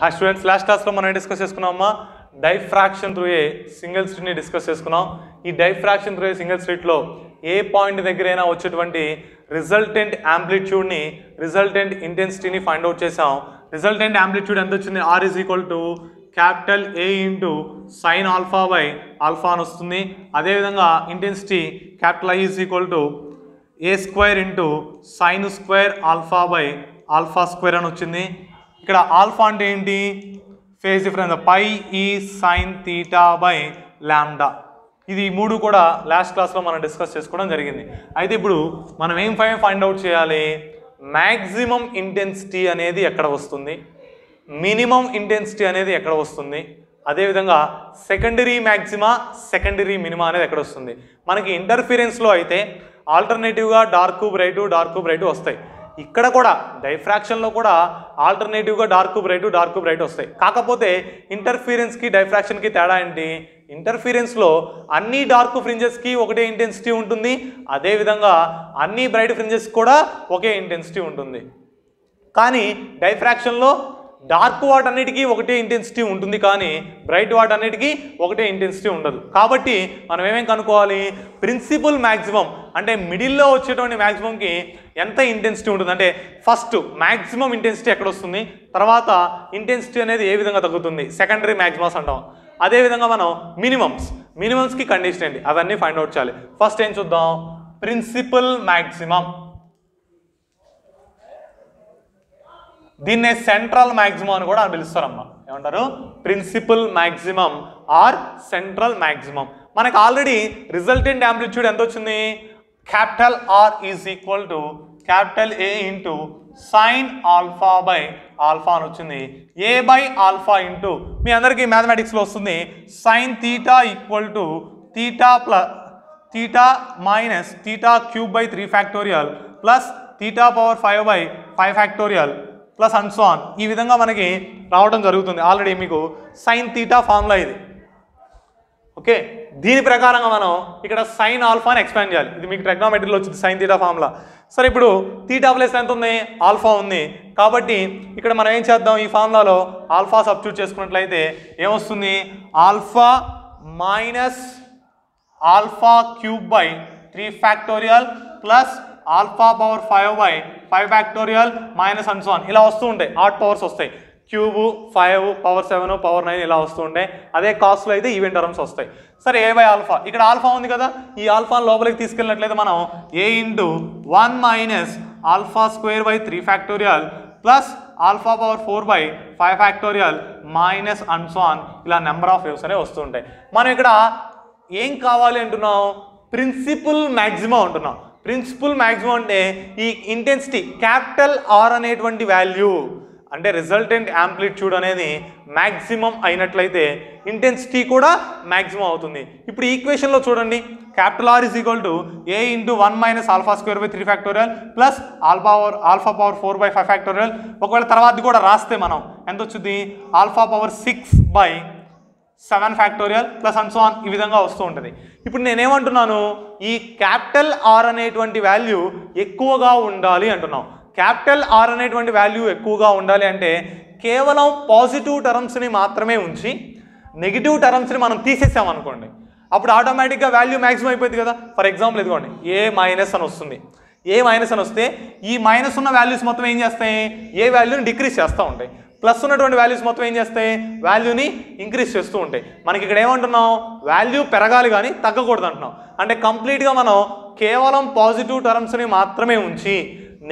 హా students last క్లాస్లో మనం డిస్కస్ చేసుకున్నామా డైఫ్రాక్షన్ త్రూ ఏ సింగిల్ స్ట్రీట్ని డిస్కస్ చేసుకున్నాం ఈ డైఫ్రాక్షన్ త్రూ ఏ సింగిల్ స్ట్రీట్లో ఏ పాయింట్ దగ్గర అయినా వచ్చేటువంటి రిజల్టెంట్ యాంప్లిట్యూడ్ని రిజల్టెంట్ ఇంటెన్సిటీని ఫైండ్ అవుట్ చేసాం రిజల్టెంట్ యాంప్లిట్యూడ్ ఎంత వచ్చింది R is equal to capital A into sin alpha by alpha అని వస్తుంది అదేవిధంగా intensity capital I is equal to A square into sin square alpha by alpha square అని వచ్చింది ఇక్కడ ఆల్ఫా అంటే ఏంటి ఫేజ్ డిఫరెన్స్ పై ఈ సైన్ తీటా బై ల్యాండా ఇది మూడు కూడా లాస్ట్ క్లాస్లో మనం డిస్కస్ చేసుకోవడం జరిగింది అయితే ఇప్పుడు మనం ఏం ఫైవ్ ఫైండ్ అవుట్ చేయాలి మ్యాక్సిమం ఇంటెన్సిటీ అనేది ఎక్కడ వస్తుంది మినిమం ఇంటెన్సిటీ అనేది ఎక్కడ వస్తుంది అదేవిధంగా సెకండరీ మ్యాక్సిమా సెకండరీ మినిమా అనేది ఎక్కడ వస్తుంది మనకి ఇంటర్ఫీరెన్స్లో అయితే ఆల్టర్నేటివ్గా డార్క్ బ్రైటు డార్క్ బ్రైటు వస్తాయి ఇక్కడ కూడా డైఫ్రాక్షన్లో కూడా ఆల్టర్నేటివ్గా డార్క్ బ్రైట్ డార్క్ బ్రైట్ వస్తాయి కాకపోతే ఇంటర్ఫీరెన్స్కి డైఫ్రాక్షన్కి తేడా ఏంటి ఇంటర్ఫీరెన్స్లో అన్ని డార్క్ ఫ్రింజెస్కి ఒకటే ఇంటెన్సిటీ ఉంటుంది అదేవిధంగా అన్ని బ్రైట్ ఫ్రింజెస్ కూడా ఒకే ఇంటెన్సిటీ ఉంటుంది కానీ డైఫ్రాక్షన్లో డార్క్ వాట్ అన్నిటికీ ఒకటే ఇంటెన్సిటీ ఉంటుంది కానీ బ్రైట్ వాట్ అన్నిటికీ ఒకటే ఇంటెన్సిటీ ఉండదు కాబట్టి మనం ఏమేం కనుక్కోవాలి ప్రిన్సిపల్ మ్యాక్సిమం అంటే మిడిల్లో వచ్చేటువంటి మ్యాక్సిమంకి ఎంత ఇంటెన్సిటీ ఉంటుంది అంటే ఫస్ట్ మ్యాక్సిమం ఇంటెన్సిటీ ఎక్కడ వస్తుంది తర్వాత ఇంటెన్సిటీ అనేది ఏ విధంగా తగ్గుతుంది సెకండరీ మ్యాక్సిమస్ అంటాం అదేవిధంగా మనం మినిమమ్స్ మినిమమ్స్కి కండిషన్ ఏంటి అవన్నీ ఫైండ్ అవుట్ చేయాలి ఫస్ట్ ఏం చూద్దాం ప్రిన్సిపల్ మ్యాక్సిమం దీన్నే సెంట్రల్ మ్యాక్సిమం అని కూడా పిలుస్తారమ్మా ఏమంటారు principal maximum or central maximum మనకు ఆల్రెడీ రిజల్టెంట్ యాంప్లిట్యూడ్ ఎంత వచ్చింది capital R is equal to capital A into sin alpha by alpha అని వచ్చింది ఏ బై ఆల్ఫా ఇంటూ మీ అందరికీ మ్యాథమెటిక్స్లో వస్తుంది sin theta equal to theta plus theta minus theta cube by three factorial plus theta power five by five factorial plus and so on ఈ విధంగా మనకి రావడం జరుగుతుంది ఆల్రెడీ మీకు సైన్ తీటా ఫార్ములా ఇది ఓకే దీని ప్రకారంగా మనం ఇక్కడ సైన్ ఆల్ఫాని ఎక్స్పాండ్ చేయాలి ఇది మీకు ట్రెగ్నామెట్రీలో వచ్చింది సైన్ తీటా ఫార్ములా సరే ఇప్పుడు తీటా ప్లస్ ఎంత ఉంది ఆల్ఫా ఉంది కాబట్టి ఇక్కడ మనం ఏం చేద్దాం ఈ ఫార్ములాలో ఆల్ఫా సబ్చ్యూట్ చేసుకున్నట్లయితే ఏమొస్తుంది alpha minus alpha cube by three factorial plus alpha power five by five factorial minus and ఇలా వస్తూ ఉంటాయి ఆర్ట్ పవర్స్ వస్తాయి cube five power seven power nine ఇలా వస్తుండే అదే కాస్ట్లో అయితే ఈవెంట్ టర్మ్స్ వస్తాయి సరే ఏ బై ఆల్ఫా ఇక్కడ ఆల్ఫా ఉంది కదా ఈ ఆల్ఫా లోపలికి తీసుకెళ్ళినట్లయితే మనం A into one minus alpha square by three factorial plus alpha power four by five factorial minus అన్సాన్ ఇలా నెంబర్ ఆఫ్ వేవ్స్ అనేవి వస్తుంటాయి మనం ఇక్కడ ఏం కావాలి అంటున్నాం ప్రిన్సిపల్ మ్యాక్సిమం అంటున్నాం ప్రిన్సిపల్ మ్యాక్సిమం అంటే ఈ ఇంటెన్సిటీ క్యాపిటల్ ఆర్ అనేటువంటి వాల్యూ అంటే రిజల్టెంట్ యాంప్లిట్యూడ్ అనేది మ్యాక్సిమం అయినట్లయితే ఇంటెన్సిటీ కూడా మ్యాక్సిమం అవుతుంది ఇప్పుడు ఈక్వేషన్లో చూడండి capital R is equal to A into one minus alpha square by three factorial plus alpha power alpha power four by five factorial ఒకవేళ తర్వాత కూడా రాస్తే మనం ఎంత వచ్చింది alpha power six by seven factorial plus and so on ఈ విధంగా వస్తూ ఉంటుంది ఇప్పుడు నేనేమంటున్నాను ఈ క్యాపిటల్ ఆర్ అనేటువంటి వాల్యూ ఎక్కువగా ఉండాలి అంటున్నాం క్యాపిటల్ ఆర్ అనేటువంటి వాల్యూ ఎక్కువగా ఉండాలి అంటే కేవలం పాజిటివ్ టర్మ్స్ని మాత్రమే ఉంచి నెగిటివ్ టర్మ్స్ని మనం తీసేసామనుకోండి అప్పుడు ఆటోమేటిక్గా వాల్యూ మ్యాక్సిమం అయిపోయింది కదా ఫర్ ఎగ్జాంపుల్ ఇదిగోండి ఏ మైనస్ అని వస్తుంది ఏ మైనస్ అని వస్తే ఈ మైనస్ ఉన్న వాల్యూస్ మొత్తం ఏం చేస్తాయి ఏ వాల్యూని డిక్రీస్ చేస్తూ ఉంటాయి ప్లస్ ఉన్నటువంటి వాల్యూస్ మొత్తం ఏం చేస్తాయి వాల్యూని ఇంక్రీజ్ చేస్తూ ఉంటాయి మనకి ఇక్కడ ఏమంటున్నాం వాల్యూ పెరగాలి కానీ తగ్గకూడదు అంటున్నాం అంటే కంప్లీట్గా మనం కేవలం పాజిటివ్ టర్మ్స్ని మాత్రమే ఉంచి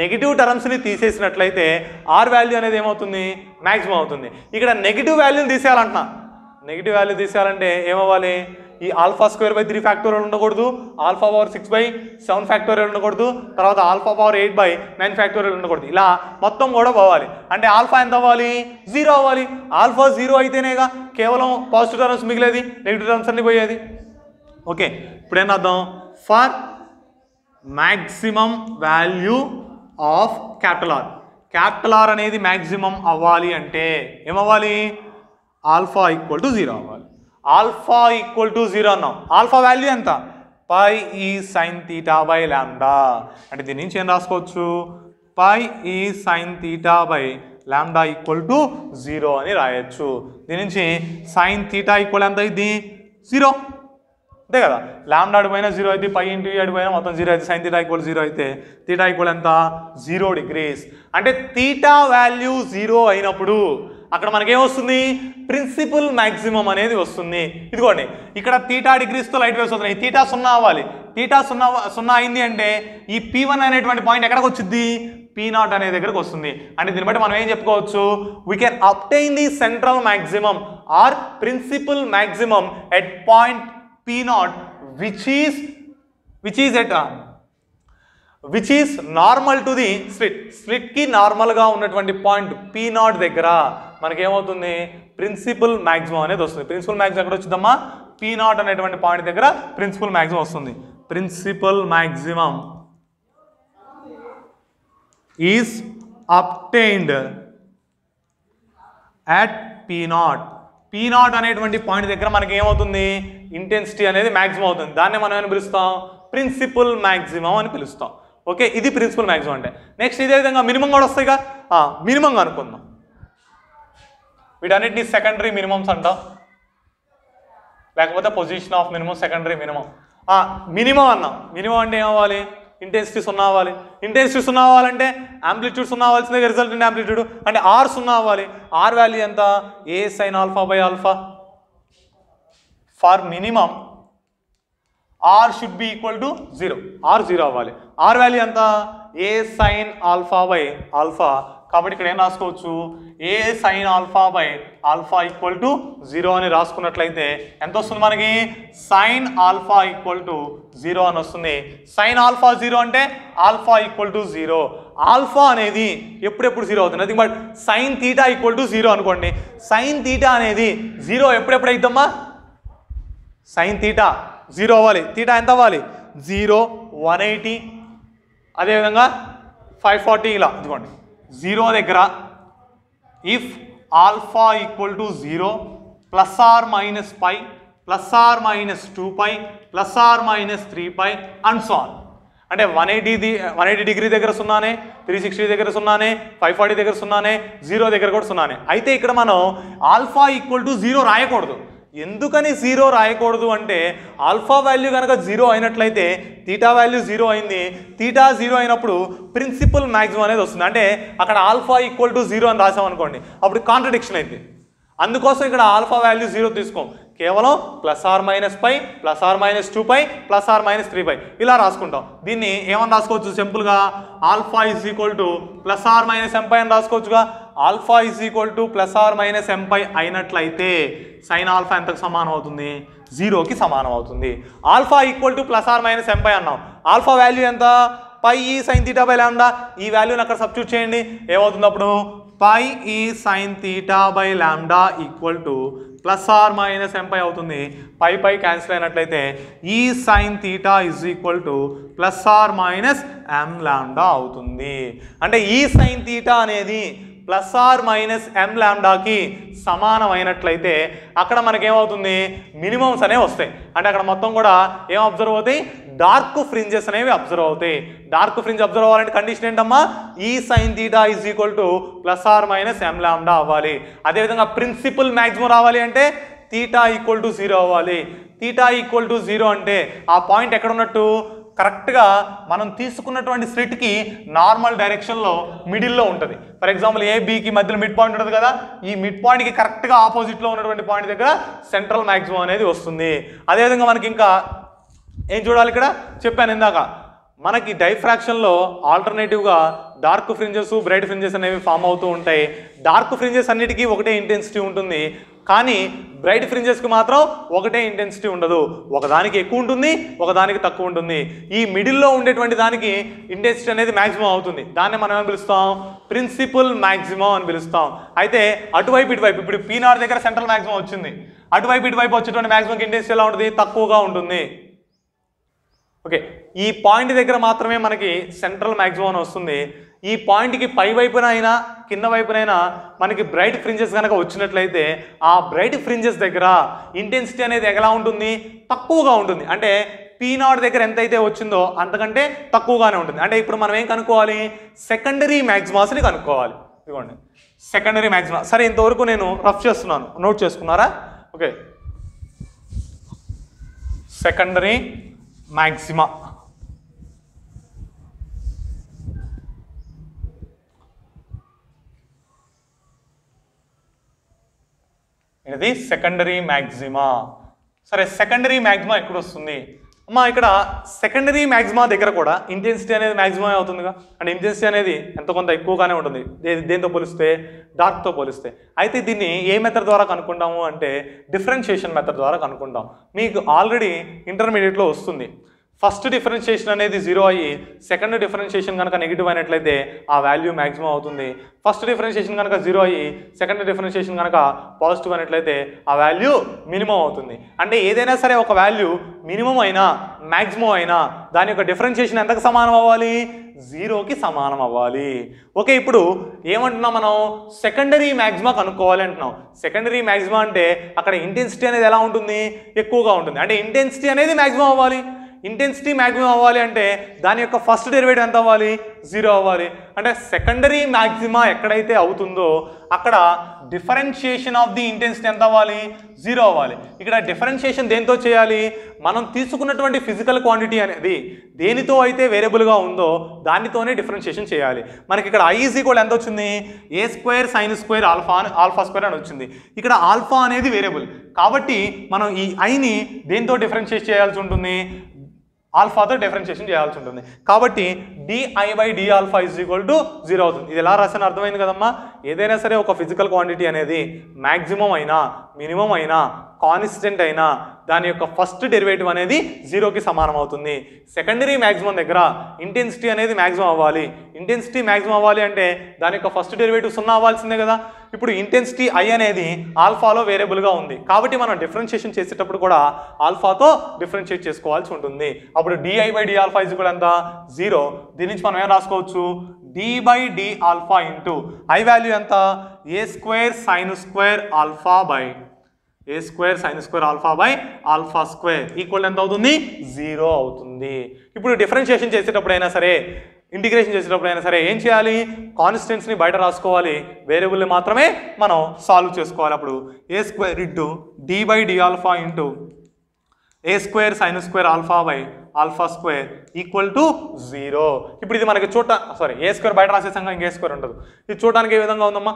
నెగిటివ్ టర్మ్స్ని తీసేసినట్లయితే ఆర్ వాల్యూ అనేది ఏమవుతుంది మ్యాక్సిమం అవుతుంది ఇక్కడ నెగిటివ్ వాల్యూని తీసేయాలంటున్నా నెగిటివ్ వాల్యూ తీసేయాలంటే ఏమవ్వాలి ఈ alpha square by three factorial ఉండకూడదు alpha power six by seven factorial ఉండకూడదు తర్వాత alpha power eight by nine factorial ఉండకూడదు ఇలా మొత్తం కూడా పోవాలి అంటే ఆల్ఫా ఎంత అవ్వాలి జీరో అవ్వాలి ఆల్ఫా జీరో అయితేనేగా కేవలం పాజిటివ్ టర్మ్స్ మిగిలేది నెగిటివ్ టర్మ్స్ అన్ని పోయేది ఓకే ఇప్పుడు ఏం అర్థం for maximum value of capital R capital R అనేది మ్యాక్సిమం అవ్వాలి అంటే ఏమవ్వాలి ఆల్ఫా ఈక్వల్ టు జీరో అవ్వాలి ఆల్ఫా ఈక్వల్ టు జీరో అన్నాం ఆల్ఫా వాల్యూ ఎంత పై ఈ సైన్ తీటా బై ల్యాండా అంటే దీని నుంచి ఏం రాసుకోవచ్చు పై ఈ sign theta by lambda equal to zero అని రాయొచ్చు దీని నుంచి సైన్ తీటా ఈక్వల్ ఎంత ఇది జీరో అంతే కదా ల్యాండా అడిపోయినా జీరో అయితే పై ఇంటూ అడిపోయినా మొత్తం జీరో అయితే సైన్ తీటా ఈక్వల్ జీరో అయితే తీటా ఈక్వల్ ఎంత జీరో డిగ్రీస్ అంటే తీటా వాల్యూ జీరో అయినప్పుడు అక్కడ మనకేమొస్తుంది ప్రిన్సిపల్ మ్యాక్సిమం అనేది వస్తుంది ఇదిగోండి ఇక్కడ తీటా డిగ్రీస్తో లైట్ వేస్ వస్తున్నాయి తీటా సున్నా అవ్వాలి తీటా సున్నా సున్నా అయింది అంటే ఈ పీ వన్ అనేటువంటి పాయింట్ ఎక్కడికి వచ్చింది పీ నాట్ అనే దగ్గరకు వస్తుంది అంటే దీన్ని బట్టి మనం ఏం చెప్పుకోవచ్చు we can obtain the central maximum or principal maximum at point p naught which is which is at uh, which is normal to the slit స్లిట్కి నార్మల్గా ఉన్నటువంటి పాయింట్ పీ నాట్ దగ్గర మనకేమవుతుంది ప్రిన్సిపల్ మ్యాక్సిమం అనేది వస్తుంది ప్రిన్సిపల్ మ్యాక్సిమం ఎక్కడ వచ్చిందమ్మా P naught అనేటువంటి point దగ్గర ప్రిన్సిపల్ మ్యాక్సిమం వస్తుంది principal maximum is obtained at P naught P naught అనేటువంటి పాయింట్ దగ్గర మనకి ఏమవుతుంది ఇంటెన్సిటీ అనేది మ్యాక్సిమం అవుతుంది దాన్ని మనం ఏమని పిలుస్తాం ప్రిన్సిపల్ మ్యాక్సిమం అని పిలుస్తాం ఓకే ఇది ప్రిన్సిపల్ మ్యాక్సిమం అంటే నెక్స్ట్ ఇదే విధంగా మినిమం కూడా వస్తాయి కదా మినిమం అనుకుందాం వీటన్నిటిని సెకండరీ మినిమమ్స్ అంటాం లేకపోతే position of minimum secondary minimum minimum అన్నాం మినిమం అంటే ఏమవ్వాలి ఇంటెన్సిటీ సున్నా అవ్వాలి ఇంటెన్సిటీ సున్నా అవ్వాలంటే ఆంప్లిట్యూడ్ సున్నా అవ్వాల్సిందే రిజల్ట్ అంటే ఆంప్లిట్యూడ్ అంటే ఆర్ సున్నా అవ్వాలి ఆర్ వాల్యూ ఎంత A sine alpha by alpha for minimum R should be equal to zero R zero అవ్వాలి ఆర్ వాల్యూ ఎంత A sine alpha by alpha కాబట్టి ఇక్కడ ఏం రాసుకోవచ్చు A sine alpha by alpha equal to zero అని రాసుకున్నట్లయితే ఎంత వస్తుంది మనకి sine alpha equal to zero అని వస్తుంది సైన్ ఆల్ఫా జీరో అంటే alpha equal to zero alpha అనేది ఎప్పుడెప్పుడు జీరో అవుతుంది nothing but sine theta equal to zero అనుకోండి సైన్ తీటా అనేది జీరో ఎప్పుడెప్పుడు అవుతుందమ్మా సైన్ తీటా జీరో అవ్వాలి తీటా ఎంత అవ్వాలి జీరో వన్ ఎయిటీ అదేవిధంగా ఫైవ్ ఫార్టీ ఇలా ఇదిగోండి జీరో దగ్గర if alpha equal to zero plus or minus pi plus or minus two pi plus or minus three pi and సాల్ అంటే one eighty one eighty degree దగ్గర సున్నానే three sixty దగ్గర సున్నానే five forty దగ్గర సున్నానే zero దగ్గర కూడా సున్నానే అయితే ఇక్కడ మనం ఆల్ఫా ఈక్వల్ టు జీరో రాయకూడదు ఎందుకని జీరో రాయకూడదు అంటే ఆల్ఫా వాల్యూ కనుక జీరో అయినట్లయితే తీటా వాల్యూ జీరో అయింది తీటా జీరో అయినప్పుడు ప్రిన్సిపల్ మ్యాక్సిమం అనేది వస్తుంది అంటే అక్కడ ఆల్ఫా ఈక్వల్ టు జీరో అని రాసాం అనుకోండి అప్పుడు కాంట్రడిక్షన్ అయింది అందుకోసం ఇక్కడ ఆల్ఫా వాల్యూ జీరో తీసుకోం కేవలం plus or minus pi plus or minus two pi plus or minus three pi ఇలా రాసుకుంటాం దీన్ని ఏమని రాసుకోవచ్చు సింపుల్గా alpha is equal to plus or minus m pi అని రాసుకోవచ్చుగా alpha is equal to plus or minus m pi అయినట్లయితే సైన్ ఆల్ఫా ఎంతకు సమానం అవుతుంది జీరోకి సమానం అవుతుంది alpha equal to plus or minus m pi అన్నాం ఆల్ఫా వాల్యూ ఎంత పై ఈ సైన్ తీటా బై లాండా ఈ వాల్యూని అక్కడ సబ్స్టిట్యూట్ చేయండి ఏమవుతుంది అప్పుడు పై ఈ sign theta by lambda equal to plus or minus m pi అవుతుంది పై పై క్యాన్సిల్ అయినట్లయితే ఈ sign theta is equal to plus or minus m lambda అవుతుంది అంటే ఈ సైన్ తీటా అనేది ప్లస్ ఆర్ మైనస్ ఎం ల్యాండాకి సమానమైనట్లయితే అక్కడ మనకేమవుతుంది మినిమమ్స్ అనేవి వస్తాయి అంటే అక్కడ మొత్తం కూడా ఏం అబ్జర్వ్ అవుతాయి డార్క్ ఫ్రింజెస్ అనేవి అబ్జర్వ్ అవుతాయి డార్క్ ఫ్రింజ్ అబ్జర్వ్ అవ్వాలంటే కండిషన్ ఏంటమ్మా ఈ sine theta is equal to plus or minus m lambda అవ్వాలి అదేవిధంగా ప్రిన్సిపల్ మ్యాక్సిమం రావాలి అంటే థీటా ఈక్వల్ టు జీరో అవ్వాలి థీటా ఈక్వల్ టు జీరో అంటే ఆ పాయింట్ ఎక్కడ ఉన్నట్టు కరెక్ట్గా మనం తీసుకున్నటువంటి స్లిట్కి నార్మల్ డైరెక్షన్లో మిడిల్లో ఉంటుంది ఫర్ ఎగ్జాంపుల్ ఏబికి మధ్యలో మిడ్ పాయింట్ ఉంటుంది కదా ఈ మిడ్ పాయింట్కి కరెక్ట్గా ఆపోజిట్లో ఉన్నటువంటి పాయింట్ దగ్గర సెంట్రల్ మ్యాక్సిమం అనేది వస్తుంది అదేవిధంగా మనకి ఇంకా ఏం చూడాలి ఇక్కడ చెప్పాను ఇందాక మనకి డైఫ్రాక్షన్లో ఆల్టర్నేటివ్గా డార్క్ ఫ్రింజెస్ బ్రైట్ ఫ్రింజెస్ అనేవి ఫామ్ అవుతూ ఉంటాయి డార్క్ ఫ్రింజెస్ అన్నిటికీ ఒకటే ఇంటెన్సిటీ ఉంటుంది కానీ బ్రైట్ ఫ్రింజెస్కి మాత్రం ఒకటే ఇంటెన్సిటీ ఉండదు ఒకదానికి ఎక్కువ ఉంటుంది ఒకదానికి తక్కువ ఉంటుంది ఈ మిడిల్లో ఉండేటువంటి దానికి ఇంటెన్సిటీ అనేది మ్యాక్సిమం అవుతుంది దాన్ని మనం ఏమని పిలుస్తాం ప్రిన్సిపల్ మ్యాక్సిమం అని పిలుస్తాం అయితే అటువైపు ఇటువైపు ఇప్పుడు పీనార్ దగ్గర సెంట్రల్ మ్యాక్సిమం వచ్చింది అటువైపు ఇటువైపు వచ్చేటువంటి మ్యాక్సిమం ఇంటెన్సిటీ ఎలా ఉంటుంది తక్కువగా ఉంటుంది ఓకే ఈ పాయింట్ దగ్గర మాత్రమే మనకి సెంట్రల్ మ్యాక్సిమం వస్తుంది ఈ పాయింట్కి పై వైపున అయినా కింద వైపునైనా మనకి బ్రైట్ ఫ్రింజెస్ కనుక వచ్చినట్లయితే ఆ బ్రైట్ ఫ్రింజెస్ దగ్గర ఇంటెన్సిటీ అనేది ఎలా ఉంటుంది తక్కువగా ఉంటుంది అంటే పీనాడ్ దగ్గర ఎంతైతే వచ్చిందో అంతకంటే తక్కువగానే ఉంటుంది అంటే ఇప్పుడు మనం ఏం కనుక్కోవాలి సెకండరీ మ్యాక్సిమాస్ని కనుక్కోవాలి ఇదిగోండి సెకండరీ మ్యాక్సిమా సరే ఇంతవరకు నేను రఫ్ చేస్తున్నాను నోట్ చేసుకున్నారా ఓకే సెకండరీ మ్యాక్సిమా అనేది సెకండరీ మ్యాక్సిమా సరే సెకండరీ మ్యాక్సిమా ఎక్కడ వస్తుంది అమ్మ ఇక్కడ సెకండరీ మ్యాక్సిమా దగ్గర కూడా ఇంటెన్సిటీ అనేది మ్యాక్సిమం అవుతుందిగా అంటే ఇంటెన్సిటీ అనేది ఎంత కొంత ఎక్కువగానే ఉంటుంది దేంతో పోలిస్తే డార్క్తో పోలిస్తే అయితే దీన్ని ఏ మెథడ్ ద్వారా కనుక్కుంటాము అంటే డిఫరెన్షియేషన్ మెథడ్ ద్వారా కనుక్కుంటాం మీకు ఆల్రెడీ ఇంటర్మీడియట్లో వస్తుంది ఫస్ట్ డిఫరెన్షియేషన్ అనేది జీరో అయ్యి సెకండ్ డిఫరెన్షియేషన్ కనుక నెగిటివ్ అయినట్లయితే ఆ వాల్యూ మ్యాక్సిమం అవుతుంది ఫస్ట్ డిఫరెన్షియేషన్ కనుక జీరో అయ్యి సెకండ్ డిఫరెన్షియేషన్ కనుక పాజిటివ్ అయినట్లయితే ఆ వాల్యూ మినిమం అవుతుంది అంటే ఏదైనా సరే ఒక వాల్యూ మినిమం అయినా మ్యాక్సిమం అయినా దాని యొక్క డిఫరెన్షియేషన్ ఎంతకు సమానం అవ్వాలి జీరోకి సమానం అవ్వాలి ఓకే ఇప్పుడు ఏమంటున్నాం మనం సెకండరీ మ్యాక్సిమా కనుక్కోవాలి అంటున్నాం సెకండరీ మ్యాక్సిమా అంటే అక్కడ ఇంటెన్సిటీ అనేది ఎలా ఉంటుంది ఎక్కువగా ఉంటుంది అంటే ఇంటెన్సిటీ అనేది మ్యాక్సిమం అవ్వాలి ఇంటెన్సిటీ మ్యాక్సిమం అవ్వాలి అంటే దాని యొక్క ఫస్ట్ డెరివేట్ ఎంత అవ్వాలి జీరో అవ్వాలి అంటే సెకండరీ మ్యాక్సిమా ఎక్కడైతే అవుతుందో అక్కడ డిఫరెన్షియేషన్ ఆఫ్ ది ఇంటెన్సిటీ ఎంత అవ్వాలి జీరో అవ్వాలి ఇక్కడ డిఫరెన్షియేషన్ దేంతో చేయాలి మనం తీసుకున్నటువంటి ఫిజికల్ క్వాంటిటీ అనేది దేనితో అయితే వేరియబుల్గా ఉందో దానితోనే డిఫరెన్షియేషన్ చేయాలి మనకి ఇక్కడ ఐఈజీ కూడా ఎంత వచ్చింది A square sine square alpha alpha square అని వచ్చింది ఇక్కడ ఆల్ఫా అనేది వేరియబుల్ కాబట్టి మనం ఈ ఐని దేంతో డిఫరెన్షియేట్ చేయాల్సి ఉంటుంది ఆల్ఫాతో డిఫరెన్షియేషన్ చేయాల్సి ఉంటుంది కాబట్టి d I by d alpha is equal to zero అవుతుంది ఇది ఎలా రాసిన అర్థమైంది కదమ్మా ఏదైనా సరే ఒక ఫిజికల్ క్వాంటిటీ అనేది మ్యాక్సిమం అయినా మినిమం అయినా కాన్స్టెంట్ అయినా దాని యొక్క ఫస్ట్ డెరివేటివ్ అనేది జీరోకి సమానం అవుతుంది సెకండరీ మ్యాక్సిమం దగ్గర ఇంటెన్సిటీ అనేది మ్యాక్సిమం అవ్వాలి ఇంటెన్సిటీ మ్యాక్సిమం అవ్వాలి అంటే దాని యొక్క ఫస్ట్ డెరివేటివ్ సున్నా అవ్వాల్సిందే కదా ఇప్పుడు ఇంటెన్సిటీ ఐ అనేది ఆల్ఫాలో వేరియబుల్గా ఉంది కాబట్టి మనం డిఫరెన్షియేషన్ చేసేటప్పుడు కూడా ఆల్ఫాతో డిఫరెన్షియేట్ చేసుకోవాల్సి ఉంటుంది అప్పుడు డిఐ బై డి ఆల్ఫా ఇది కూడా ఎంత జీరో దీని నుంచి మనం ఏం రాసుకోవచ్చు d by d alpha into I value ఎంత A square sine square alpha by A square sine square alpha by alpha square equal ఎంత అవుతుంది జీరో అవుతుంది ఇప్పుడు డిఫరెన్షియేషన్ చేసేటప్పుడు అయినా సరే ఇంటిగ్రేషన్ చేసేటప్పుడు అయినా సరే ఏం చేయాలి కాన్స్టెంట్స్ని బయట రాసుకోవాలి వేరియబుల్ని మాత్రమే మనం సాల్వ్ చేసుకోవాలి అప్పుడు A square into d by d alpha into A square sine square alpha by alpha square equal to zero ఇప్పుడు ఇది మనకి చూడ సారీ ఏ స్క్వేర్ బయట రాసేసాక ఇంకే స్క్వేర్ ఉండదు ఇది చూడడానికి ఏ విధంగా ఉందమ్మా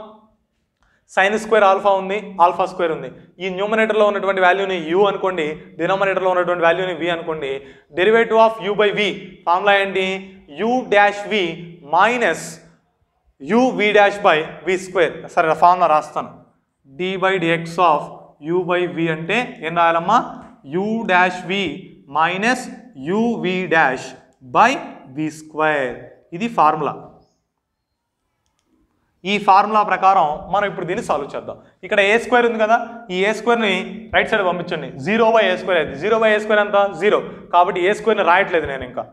సైన్ స్క్వేర్ ఆల్ఫా ఉంది ఆల్ఫా స్క్వేర్ ఉంది ఈ న్యూమినేటర్లో ఉన్నటువంటి వాల్యూని యూ అనుకోండి డినామినేటర్లో ఉన్నటువంటి వాల్యూని వి అనుకోండి derivative of u by v formula ఏంటి u dash v minus u v dash by v square సరే ఫార్ములా రాస్తాను d by dx of u by v అంటే ఏం రాయాలమ్మా u dash v minus u v dash by v square ఇది formula ఈ formula ప్రకారం మనం ఇప్పుడు దీన్ని సాల్వ్ చేద్దాం ఇక్కడ ఏ స్క్వేర్ ఉంది కదా ఈ ఏ స్క్వేర్ని రైట్ సైడ్ పంపించండి జీరో బై ఏ స్క్వేర్ అయితే జీరో బై ఏ స్క్వేర్ అంతా జీరో కాబట్టి ఏ స్క్వేర్ని రాయట్లేదు నేను ఇంకా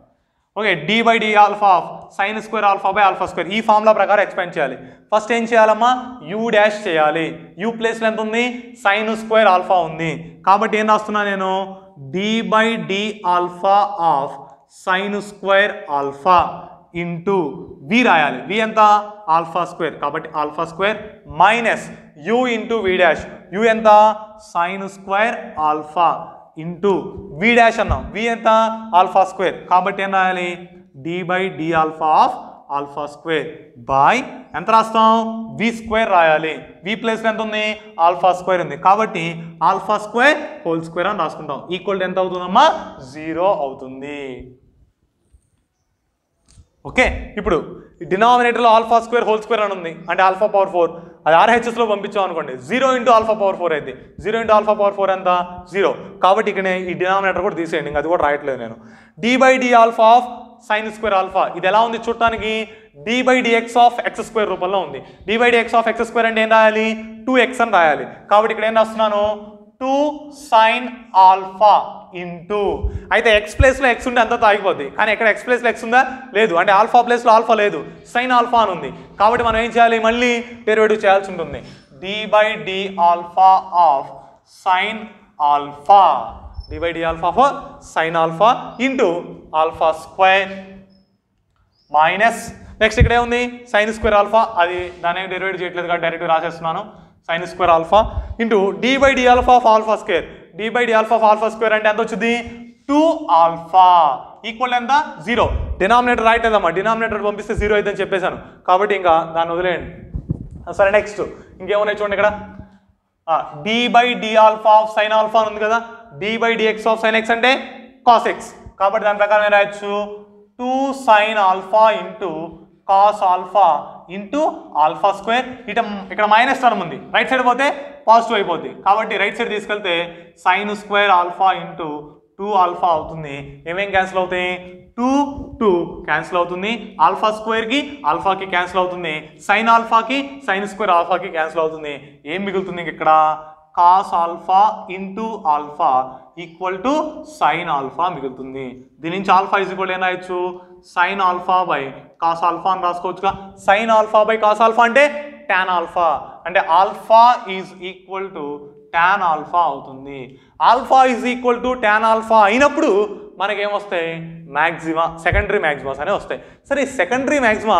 okay d by d alpha of sine square alpha by alpha square ఈ ఫార్ములా ప్రకారం ఎక్స్పెండ్ చేయాలి ఫస్ట్ ఏం చేయాలమ్మా యూ డాష్ చేయాలి యూ ప్లేస్లో ఎంత ఉంది సైన్ స్క్వేర్ ఆల్ఫా ఉంది కాబట్టి ఏం రాస్తున్నా నేను d by d alpha of sine square alpha into v రాయాలి వి ఎంత ఆల్ఫా స్క్వేర్ కాబట్టి alpha square minus u into v dash u ఎంత sine square alpha into v dash అన్నాం వి ఎంత ఆల్ఫా స్క్వేర్ కాబట్టి ఏం రాయాలి d by d alpha of alpha square by ఎంత రాస్తాం వి స్క్వేర్ రాయాలి వి ప్లేస్ ఎంత ఉంది ఆల్ఫా స్క్వేర్ ఉంది కాబట్టి ఆల్ఫా స్క్వేర్ హోల్ స్క్వేర్ అని రాసుకుంటాం ఈక్వల్ ఎంత అవుతుందమ్మా జీరో అవుతుంది ఓకే ఇప్పుడు డినామినేటర్లో ఆల్ఫా స్క్వేర్ హోల్ స్క్వేర్ అని ఉంది అంటే ఆల్ఫా పవర్ ఫోర్ అది ఆర్హెచ్ఎస్లో పంపించాం అనుకోండి zero into alpha power four అయింది zero into alpha power four ఎంత జీరో కాబట్టి ఇక్కడ ఈ డినామినేటర్ కూడా తీసేయండి అది కూడా రాయట్లేదు నేను d by d alpha of sine square alpha ఇది ఎలా ఉంది చూడటానికి d by dx of x square రూపంలో ఉంది d by dx of x square అంటే ఏం రాయాలి టూ ఎక్స్ అని రాయాలి కాబట్టి ఇక్కడ ఏం రాస్తున్నాను టూ సైన్ ఆల్ఫా ఇంటూ అయితే ఎక్స్ ప్లేస్లో ఎక్స్ ఉంటే అంతా తాగిపోద్ది కానీ ఎక్కడ ఎక్స్ ప్లేస్లో ఎక్స్ ఉందా లేదు అంటే ఆల్ఫా ప్లేస్లో ఆల్ఫా లేదు సైన్ ఆల్ఫా అని ఉంది కాబట్టి మనం ఏం చేయాలి మళ్ళీ డెరివేటివ్ చేయాల్సి ఉంటుంది d by d alpha of sine alpha d by d alpha of sine alpha into alpha square minus next ఇక్కడ ఏముంది సైన్ స్క్వేర్ ఆల్ఫా అది దాని డెరివేట్ చేయట్లేదు కాబట్టి డైరెక్ట్ రాసేస్తున్నాను sine square alpha into d by d alpha of alpha square d by d alpha of alpha square అంటే ఎంత వచ్చింది టూ ఆల్ఫా ఈక్వల్ ఎంత జీరో డినామినేటర్ రైట్ అదమ్మా డినామినేటర్ పంపిస్తే జీరో అవుతుందని చెప్పేశాను కాబట్టి ఇంకా దాన్ని వదిలేయండి సరే నెక్స్ట్ ఇంకేమున్నాయి చూడండి ఇక్కడ d by d alpha of sine alpha అని ఉంది కదా d by dx of sine x అంటే కాస్ ఎక్స్ కాబట్టి దాని ప్రకారం రాయొచ్చు two sine alpha into cos alpha into alpha square ఇట ఇక్కడ మైనస్ టర్మ్ ఉంది రైట్ సైడ్ పోతే పాజిటివ్ అయిపోద్ది కాబట్టి రైట్ సైడ్ తీసుకెళ్తే sine square alpha into two alpha అవుతుంది ఏమేం క్యాన్సిల్ అవుతాయి టూ టూ క్యాన్సిల్ అవుతుంది ఆల్ఫా స్క్వేర్కి ఆల్ఫాకి క్యాన్సిల్ అవుతుంది సైన్ ఆల్ఫాకి సైన్ స్క్వేర్ ఆల్ఫాకి క్యాన్సిల్ అవుతుంది ఏం మిగులుతుంది ఇక్కడ cos alpha into alpha equal to sine alpha మిగులుతుంది దీని నుంచి ఆల్ఫా ఈజ్ ఈక్వల్ ఏనాయచ్చు sine alpha by cos alpha అని రాసుకోవచ్చుగా sine alpha by cos alpha అంటే ట్యాన్ ఆల్ఫా అంటే alpha is equal to tan alpha అవుతుంది alpha is equal to tan alpha అయినప్పుడు మనకేమొస్తాయి మ్యాక్సిమా సెకండరీ మ్యాక్సిమాస్ అనే వస్తాయి సరే secondary maxima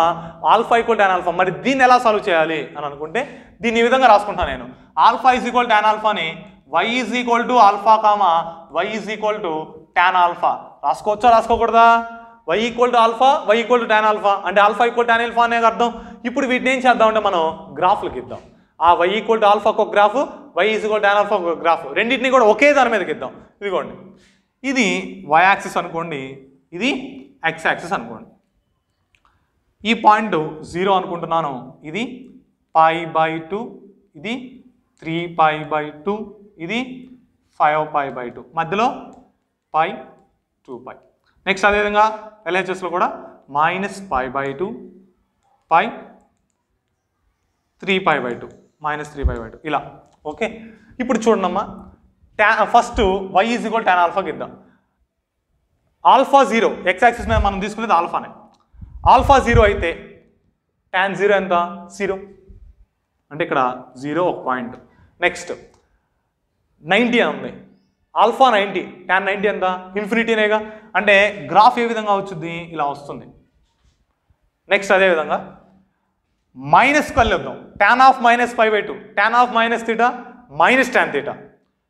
alpha equal tan alpha మరి దీన్ని ఎలా సాల్వ్ చేయాలి అని అనుకుంటే దీన్ని ఈ విధంగా రాసుకుంటాను నేను ఆల్ఫా ఈజ్ ఈక్వల్ ట్యాన్ ఆల్ఫాని y is equal to alpha comma y is equal to tan alpha రాసుకోవచ్చా రాసుకోకూడదా y equal to alpha y equal to tan alpha అంటే ఆల్ఫా ఈక్వల్ ట్యాన్ ఆల్ఫా అనేది అర్థం ఇప్పుడు వీటిని ఏం అంటే మనం గ్రాఫ్లకు ఇద్దాం ఆ వై ఈక్వల్ టు ఆల్ఫా ఒక graph y is equal to alpha ఒక గ్రాఫ్ రెండింటిని కూడా ఒకే దాని మీదకి ఇద్దాం ఇదిగోండి ఇది వై యాక్సిస్ అనుకోండి ఇది ఎక్స్ యాక్సిస్ అనుకోండి ఈ పాయింట్ జీరో అనుకుంటున్నాను ఇది పై బై టూ ఇది త్రీ పై బై టూ ఇది ఫైవ్ పై బై టూ మధ్యలో పై టూ పై నెక్స్ట్ అదేవిధంగా ఎల్హెచ్ఎస్లో కూడా minus five by two five three five by two minus three five by two ఇలా okay ఇప్పుడు చూడండమ్మా ట్యా first y is equal tan alpha గిద్దాం ఆల్ఫా జీరో ఎక్స్ యాక్సిస్ మీద మనం తీసుకునేది ఆల్ఫానే ఆల్ఫా జీరో అయితే ట్యాన్ జీరో ఎంత జీరో అంటే ఇక్కడ జీరో ఒక పాయింట్ నెక్స్ట్ నైంటీ ఉంది ఆల్ఫా నైంటీ ట్యాన్ నైంటీ ఎంత ఇన్ఫినిటీనేగా అంటే గ్రాఫ్ ఏ విధంగా వచ్చింది ఇలా వస్తుంది నెక్స్ట్ అదేవిధంగా మైనస్ కలిద్దాం tan of minus five by two tan of minus theta minus tan theta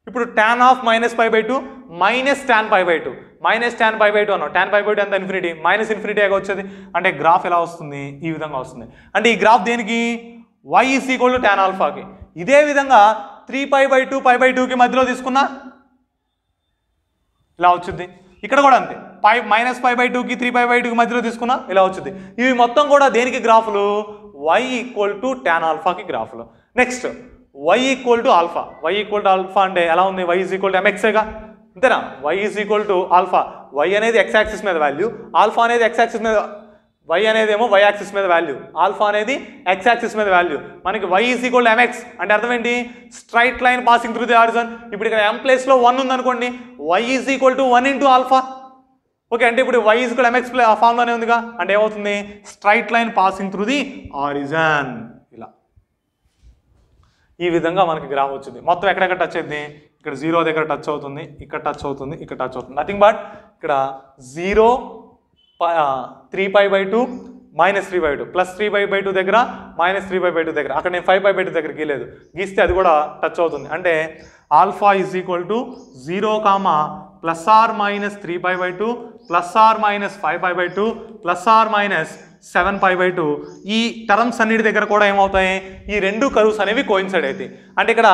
ఇప్పుడు tan of minus five by two minus tan five by two minus tan five by two అన్నాం tan five by two ఎంత infinity minus infinity ఎగ వచ్చేది అంటే graph ఎలా వస్తుంది ఈ విధంగా వస్తుంది అంటే ఈ గ్రాఫ్ దేనికి y is equal to tan ఆల్ఫాకి ఇదే విధంగా three pi by two pi by టూకి మధ్యలో తీసుకున్న ఇలా వచ్చింది ఇక్కడ కూడా అంతే ఫైవ్ మైనస్ ఫైవ్ బై టూకి త్రీ ఫైవ్ బై టూకి మధ్యలో తీసుకున్నా ఇలా వచ్చింది ఇవి మొత్తం కూడా దేనికి గ్రాఫ్లు వై ఈక్వల్ టు ట్యాన్ ఆల్ఫాకి గ్రాఫ్లు next y equal to alpha y equal to alpha అంటే ఎలా ఉంది వై ఈజ్ ఈక్వల్ టు ఎంఎక్సేగా అంతేనా y is equal to alpha y అనేది ఎక్స్ యాక్సిస్ మీద వాల్యూ ఆల్ఫా అనేది ఎక్స్ యాక్సిస్ మీద వై ఏమో వై యాక్సిస్ మీద వాల్యూ ఆల్ఫా అనేది ఎక్స్ యాక్సిస్ మీద వాల్యూ మనకి వై ఈజ్ ఈక్వల్ ఎంఎక్స్ అంటే అర్థం ఏంటి straight line passing through the origin ఇప్పుడు ఇక్కడ ఎం ప్లేస్లో వన్ ఉందనుకోండి y is equal to one into alpha okay అంటే ఇప్పుడు వై ఈజ్ ఈక్వల్ ఎంఎక్స్ ప్లే ఫామ్లోనే ఉందిగా అంటే ఏమవుతుంది straight line passing through the origin ఇలా ఈ విధంగా మనకి గ్రాఫ్ వచ్చింది మొత్తం ఎక్కడెక్కడ టచ్ అయింది ఇక్కడ జీరో దగ్గర టచ్ అవుతుంది ఇక్కడ టచ్ అవుతుంది ఇక్కడ టచ్ అవుతుంది నథింగ్ బట్ ఇక్కడ zero three pi by two minus three by two plus three by by two దగ్గర minus three by by two దగ్గర అక్కడ నేను ఫైవ్ బై బై టూ దగ్గర గీలేదు గీస్తే అది కూడా టచ్ అవుతుంది అంటే alpha is equal to zero comma plus or minus three pi by two plus or minus five pi by two plus or minus seven pi by two ఈ terms అన్నిటి దగ్గర కూడా ఏమవుతాయి ఈ రెండు కరువుస్ అనేవి కోయిన్సైడ్ అవుతాయి అంటే ఇక్కడ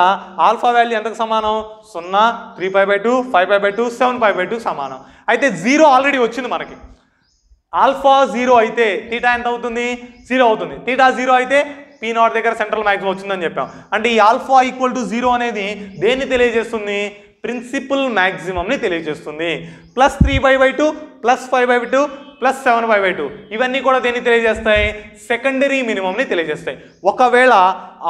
ఆల్ఫా వాల్యూ ఎంతకు సమానం సున్నా three pi by two five pi by two seven pi by two సమానం అయితే జీరో ఆల్రెడీ వచ్చింది మనకి ఆల్ఫా జీరో అయితే తీటా ఎంత అవుతుంది జీరో అవుతుంది తీటా జీరో అయితే పీ నాట్ దగ్గర సెంట్రల్ మ్యాక్సిమం వచ్చిందని చెప్పాం అంటే ఈ ఆల్ఫా ఈక్వల్ టు జీరో అనేది దేన్ని తెలియజేస్తుంది ప్రిన్సిపల్ మ్యాక్సిమంని తెలియజేస్తుంది plus three by by two plus five by two plus seven by by two ఇవన్నీ కూడా దేన్ని తెలియజేస్తాయి సెకండరీ మినిమంని తెలియజేస్తాయి ఒకవేళ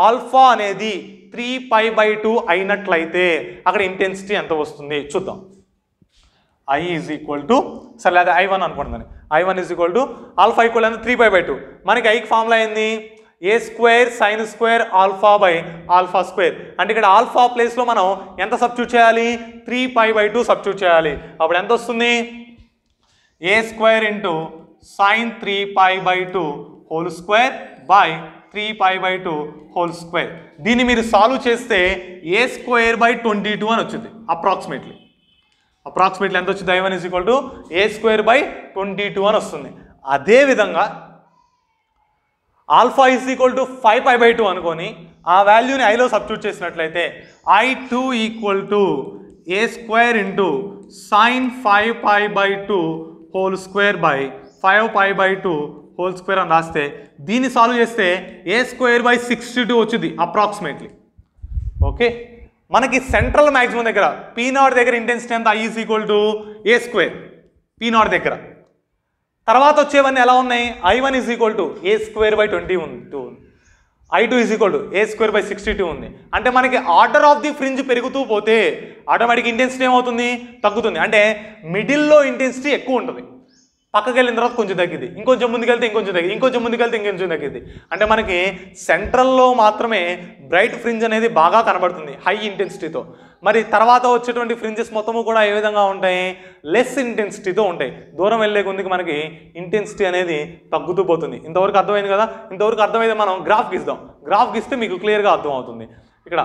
ఆల్ఫా అనేది త్రీ ఫైవ్ బై టూ అయినట్లయితే అక్కడ ఇంటెన్సిటీ ఎంత వస్తుంది చూద్దాం ఐ ఈజ్ ఈక్వల్ టు సరే అదే ఐ వన్ అనుకుంటుందని I one is equal to alpha equal అనేది త్రీ పై బై టూ మనకి ఐకి ఫార్ములా అయింది a square sine square alpha by alpha square అంటే ఇక్కడ ఆల్ఫా ప్లేస్లో మనం ఎంత సబ్స్ట్యూట్ చేయాలి three pi by two substitute చేయాలి అప్పుడు ఎంత వస్తుంది a square into sine three pi by two whole square by three pi by two whole square దీన్ని మీరు సాల్వ్ చేస్తే a square by twenty two అని వచ్చింది అప్రాక్సిమేట్లీ అప్రాక్సిమేట్లీ ఎంత వచ్చింది I one is equal to A square by twenty two అని వస్తుంది అదేవిధంగా alpha is equal to five pi by two అనుకొని ఆ వాల్యూని ఐలో సబ్స్టిట్యూట్ చేసినట్లయితే I two equal to A square into sine five pi by two whole square by five pi by two whole square అని రాస్తే దీన్ని సాల్వ్ చేస్తే a square by sixty two వచ్చింది అప్రాక్సిమేట్లీ ఓకే మనకి సెంట్రల్ మ్యాక్సిమం దగ్గర p naught దగ్గర intensity ఎంత I is equal to A square p naught దగ్గర తర్వాత వచ్చేవన్నీ ఎలా ఉన్నాయి I one is equal to A square by twenty two I two is equal to A square by sixty two ఉంది అంటే మనకి ఆర్డర్ ఆఫ్ ది ఫ్రింజ్ పెరుగుతూ పోతే ఆటోమేటిక్ ఇంటెన్సిటీ ఏమవుతుంది తగ్గుతుంది అంటే మిడిల్లో ఇంటెన్సిటీ ఎక్కువ ఉంటుంది పక్కకి వెళ్ళిన తర్వాత కొంచెం తగ్గింది ఇంకొంచెం వెళ్తే ఇంకొంచెం తగ్గింది ఇంకొంచెం వెళ్తే ఇంకొంచెం తగ్గింది అంటే మనకి సెంట్రల్లో మాత్రమే బ్రైట్ ఫ్రింజ్ అనేది బాగా కనబడుతుంది హై ఇంటెన్సిటీతో మరి తర్వాత వచ్చేటువంటి ఫ్రింజెస్ మొత్తము కూడా ఏ విధంగా ఉంటాయి లెస్ ఇంటెన్సిటీతో ఉంటాయి దూరం వెళ్ళే కొద్దికి మనకి ఇంటెన్సిటీ అనేది తగ్గుతూ పోతుంది ఇంతవరకు అర్థమైంది కదా ఇంతవరకు అర్థమైతే మనం గ్రాఫ్ గీస్తాం గ్రాఫ్ గీస్తే మీకు క్లియర్గా అర్థమవుతుంది ఇక్కడ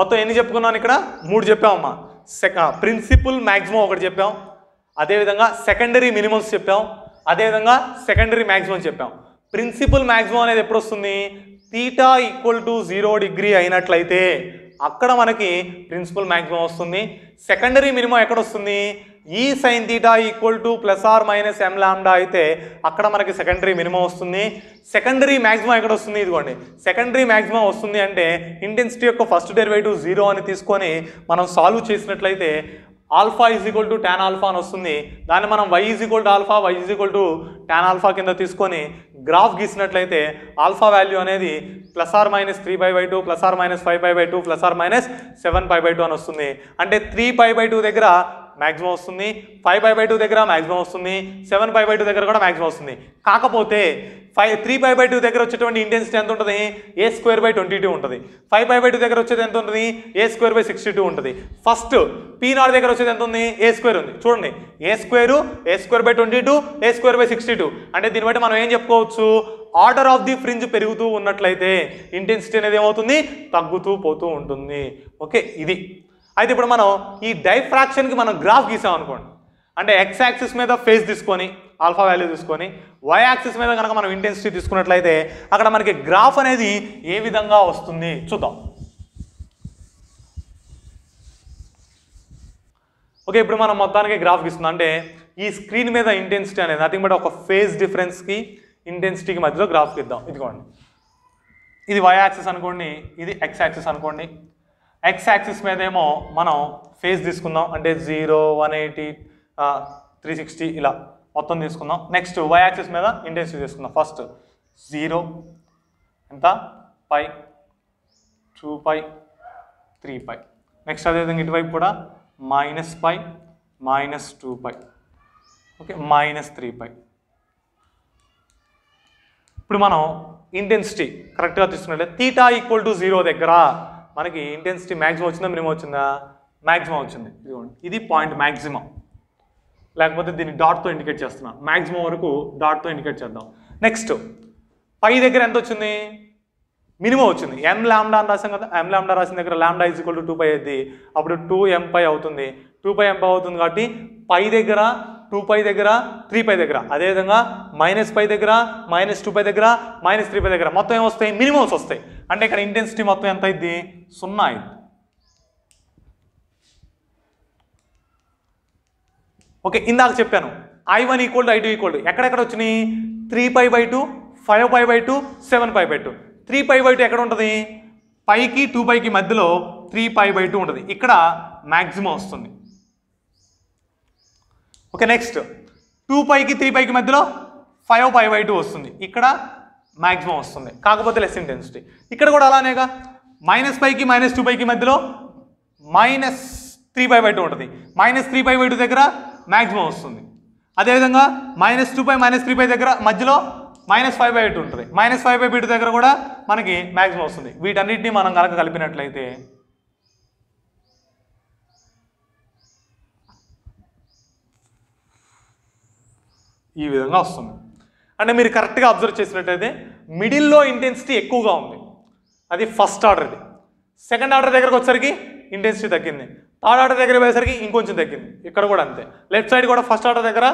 మొత్తం ఎన్ని చెప్పుకున్నాను ఇక్కడ మూడు చెప్పామమ్మా సెక ప్రిన్సిపుల్ మ్యాక్సిమం ఒకటి చెప్పాం అదేవిధంగా సెకండరీ మినిమమ్స్ చెప్పాం అదేవిధంగా సెకండరీ మ్యాక్సిమం చెప్పాం ప్రిన్సిపల్ మ్యాక్సిమం అనేది ఎప్పుడు వస్తుంది theta equal to zero degree అయినట్లయితే అక్కడ మనకి ప్రిన్సిపల్ మ్యాక్సిమం వస్తుంది సెకండరీ మినిమం ఎక్కడ వస్తుంది ఈ sign theta equal to plus or minus m lambda అయితే అక్కడ మనకి సెకండరీ మినిమం వస్తుంది సెకండరీ మ్యాక్సిమం ఎక్కడ వస్తుంది ఇదిగోండి సెకండరీ మ్యాక్సిమం వస్తుంది అంటే ఇంటెన్సిటీ యొక్క ఫస్ట్ డెరివేటివ్ జీరో అని తీసుకొని మనం సాల్వ్ చేసినట్లయితే alpha is equal to tan alpha అని వస్తుంది దాన్ని మనం y is equal to alpha y is equal to tan alpha కింద తీసుకొని గ్రాఫ్ గీసినట్లయితే ఆల్ఫా వాల్యూ అనేది plus or minus three pi by two plus or minus five pi by two plus or minus seven pi by two అని వస్తుంది అంటే three pi by two దగ్గర maximum వస్తుంది five by by two దగ్గర maximum వస్తుంది seven by by two దగ్గర కూడా maximum వస్తుంది కాకపోతే five three by by two దగ్గర వచ్చేటువంటి ఇంటెన్సిటీ ఎంత ఉంటుంది a square by twenty two ఉంటుంది ఫైవ్ బై బై టూ దగ్గర వచ్చేది ఎంత ఉంటుంది a square by sixty two ఉంటుంది ఫస్ట్ పీ నాట్ దగ్గర వచ్చేది ఎంత ఉంది ఏ స్క్వేర్ ఉంది చూడండి a square a square by twenty two a square by sixty two అంటే దీన్ని బట్టి మనం ఏం చెప్పుకోవచ్చు ఆర్డర్ ఆఫ్ ది ఫ్రింజ్ పెరుగుతూ ఉన్నట్లయితే ఇంటెన్సిటీ అనేది ఏమవుతుంది తగ్గుతూ పోతూ ఉంటుంది ఓకే ఇది అయితే ఇప్పుడు మనం ఈ డైఫ్రాక్షన్కి మనం గ్రాఫ్ గీసాం అనుకోండి అంటే ఎక్స్ యాక్సిస్ మీద ఫేస్ తీసుకొని ఆల్ఫా వాల్యూ తీసుకొని వై యాక్సిస్ మీద కనుక మనం ఇంటెన్సిటీ తీసుకున్నట్లయితే అక్కడ మనకి గ్రాఫ్ అనేది ఏ విధంగా వస్తుంది చూద్దాం ఓకే ఇప్పుడు మనం మొత్తానికి గ్రాఫ్ ఇస్తుంది అంటే ఈ స్క్రీన్ మీద ఇంటెన్సిటీ అనేది నథింగ్ బట్ ఒక ఫేజ్ డిఫరెన్స్కి ఇంటెన్సిటీకి మధ్యలో గ్రాఫ్ ఇద్దాం ఇదిగోండి ఇది వై యాక్సిస్ అనుకోండి ఇది ఎక్స్ యాక్సిస్ అనుకోండి ఎక్స్ యాక్సిస్ మీద ఏమో మనం ఫేస్ తీసుకుందాం అంటే zero one eighty three sixty ఇలా మొత్తం తీసుకుందాం నెక్స్ట్ వై యాక్సిస్ మీద ఇంటెన్సిటీ తీసుకుందాం ఫస్ట్ జీరో ఎంత pi two pi three pi next అదేవిధంగా ఇటువైపు కూడా minus pi minus two pi okay minus three pi ఇప్పుడు మనం ఇంటెన్సిటీ కరెక్ట్గా తీసుకున్నట్లయితే తీటా ఈక్వల్ టు జీరో దగ్గర మనకి ఇంటెన్సిటీ మ్యాక్సిమం వచ్చిందా మినిమం వచ్చిందా మ్యాక్సిమం వచ్చింది ఇది పాయింట్ మ్యాక్సిమం లేకపోతే దీన్ని డాట్తో ఇండికేట్ చేస్తున్నాం మ్యాక్సిమం వరకు డాట్తో ఇండికేట్ చేద్దాం నెక్స్ట్ పై దగ్గర ఎంత వచ్చింది మినిమం వచ్చింది ఎం ల్యాండా అని రాసాం కదా ఎం ల్యాండా రాసిన దగ్గర lambda is equal to two pi అయింది అప్పుడు టూ ఎంపై అవుతుంది టూ పై ఎంపై అవుతుంది కాబట్టి పై దగ్గర టూ పై దగ్గర త్రీ పై దగ్గర అదేవిధంగా మైనస్ పై దగ్గర మైనస్ టూ పై దగ్గర మైనస్ త్రీ పై దగ్గర మొత్తం ఏమొస్తాయి మినిమమ్స్ వస్తాయి అంటే ఇక్కడ ఇంటెన్సిటీ మొత్తం ఎంత అయింది సున్నా అయింది ఓకే ఇందాక చెప్పాను I one equal to I two equal to ఎక్కడెక్కడ వచ్చినాయి three pi by two five pi by two seven pi by two three pi by two ఎక్కడ ఉంటుంది పైకి టూ పైకి మధ్యలో త్రీ పై బై టూ ఉంటుంది ఇక్కడ మ్యాక్సిమం వస్తుంది ఓకే నెక్స్ట్ టూ పైకి త్రీ పైకి మధ్యలో ఫైవ్ పై బై టూ వస్తుంది ఇక్కడ మ్యాక్సిమం వస్తుంది కాకపోతే లెస్ ఇంటెన్సిటీ ఇక్కడ కూడా అలానేగా మైనస్ పైకి మైనస్ టూ పైకి మధ్యలో minus three pi by two ఉంటుంది minus three pi by two దగ్గర మ్యాక్సిమం వస్తుంది అదేవిధంగా minus two pi minus three pi దగ్గర మధ్యలో మైనస్ ఫైవ్ బై ఎయిట్ ఉంటుంది మైనస్ ఫైవ్ బై బీటు దగ్గర కూడా మనకి మ్యాక్సిమం వస్తుంది వీటన్నిటిని మనం కనుక కలిపినట్లయితే ఈ విధంగా వస్తుంది అంటే మీరు కరెక్ట్గా అబ్జర్వ్ చేసినట్టయితే మిడిల్లో ఇంటెన్సిటీ ఎక్కువగా ఉంది అది ఫస్ట్ ఆర్డర్ది సెకండ్ ఆర్డర్ దగ్గరకు వచ్చేసరికి ఇంటెన్సిటీ తగ్గింది థర్డ్ ఆర్డర్ దగ్గర పోయేసరికి ఇంకొంచెం తగ్గింది ఇక్కడ కూడా అంతే లెఫ్ట్ సైడ్ కూడా ఫస్ట్ ఆర్డర్ దగ్గర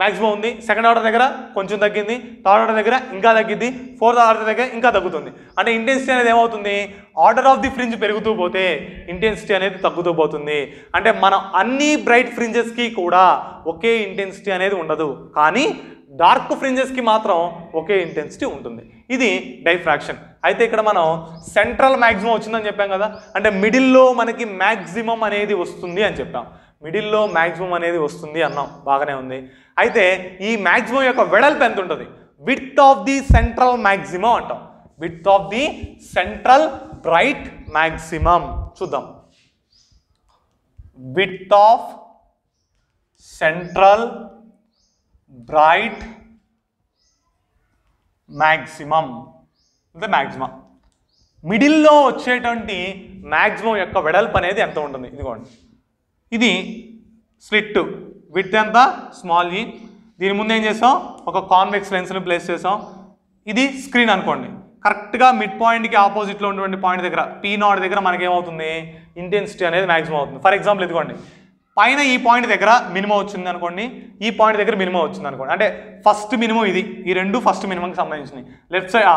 మ్యాక్సిమం ఉంది సెకండ్ ఆర్డర్ దగ్గర కొంచెం తగ్గింది థర్డ్ ఆర్డర్ దగ్గర ఇంకా తగ్గింది ఫోర్త్ ఆర్డర్ దగ్గర ఇంకా తగ్గుతుంది అంటే ఇంటెన్సిటీ అనేది ఏమవుతుంది ఆర్డర్ ఆఫ్ ది ఫ్రింజ్ పెరుగుతూ పోతే ఇంటెన్సిటీ అనేది తగ్గుతూ పోతుంది అంటే మనం అన్ని బ్రైట్ ఫ్రింజెస్కి కూడా ఒకే ఇంటెన్సిటీ అనేది ఉండదు కానీ డార్క్ ఫ్రింజెస్కి మాత్రం ఒకే ఇంటెన్సిటీ ఉంటుంది ఇది డైఫ్రాక్షన్ అయితే ఇక్కడ మనం సెంట్రల్ మ్యాక్సిమం వచ్చిందని చెప్పాం కదా అంటే మిడిల్లో మనకి మ్యాక్సిమం అనేది వస్తుంది అని చెప్పాం మిడిల్లో మ్యాక్సిమం అనేది వస్తుంది అన్నాం బాగానే ఉంది అయితే ఈ మ్యాక్సిమం యొక్క వెడల్పు ఎంత ఉంటుంది width of the central maximum అంటాం width of the central bright maximum చూద్దాం width of central bright maximum అంటే మ్యాక్సిమం మిడిల్లో వచ్చేటువంటి మ్యాక్సిమం యొక్క వెడల్పు అనేది ఎంత ఉంటుంది ఇదిగోండి ఇది స్లిట్ విత్ ఎంత స్మాల్ ఈ e. దీని ముందు ఏం చేసాం ఒక కాన్వెక్స్ లెన్స్ని ప్లేస్ చేసాం ఇది స్క్రీన్ అనుకోండి కరెక్ట్గా మిడ్ పాయింట్కి ఆపోజిట్లో ఉన్నటువంటి పాయింట్ దగ్గర పీ నాట్ దగ్గర మనకేమవుతుంది ఇంటెన్సిటీ అనేది మ్యాక్సిమం అవుతుంది ఫర్ ఎగ్జాంపుల్ ఇదిగోండి పైన ఈ పాయింట్ దగ్గర మినిమం వచ్చింది అనుకోండి ఈ పాయింట్ దగ్గర మినిమం వచ్చింది అనుకోండి అంటే ఫస్ట్ మినిమం ఇది ఈ రెండు ఫస్ట్ మినిమంకి సంబంధించినవి లెఫ్ట్ సైడ్